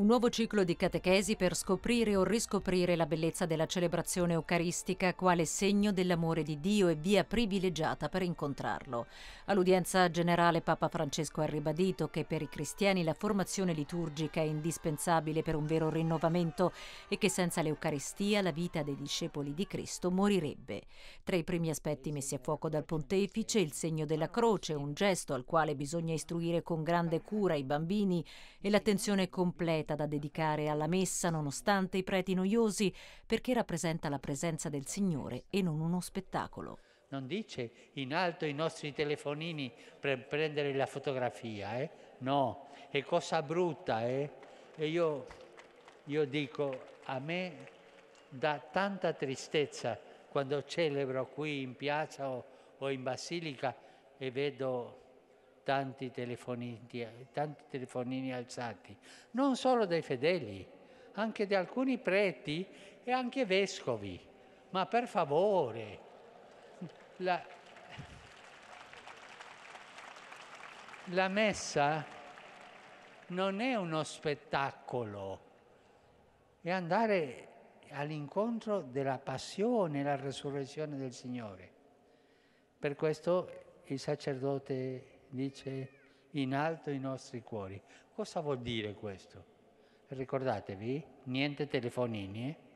un nuovo ciclo di catechesi per scoprire o riscoprire la bellezza della celebrazione eucaristica quale segno dell'amore di Dio e via privilegiata per incontrarlo. All'udienza generale Papa Francesco ha ribadito che per i cristiani la formazione liturgica è indispensabile per un vero rinnovamento e che senza l'Eucaristia la vita dei discepoli di Cristo morirebbe. Tra i primi aspetti messi a fuoco dal pontefice il segno della croce, un gesto al quale bisogna istruire con grande cura i bambini e l'attenzione completa scelta da dedicare alla messa nonostante i preti noiosi, perché rappresenta la presenza del Signore e non uno spettacolo. Non dice in alto i nostri telefonini per prendere la fotografia, eh? No, è cosa brutta, eh? E io, io dico, a me dà tanta tristezza quando celebro qui in piazza o, o in basilica e vedo tanti telefonini, tanti telefonini alzati, non solo dai fedeli, anche da alcuni preti e anche vescovi. Ma per favore, la, la messa non è uno spettacolo, è andare all'incontro della passione e la resurrezione del Signore. Per questo il sacerdote dice in alto i nostri cuori. Cosa vuol dire questo? Ricordatevi, niente telefonini. Eh?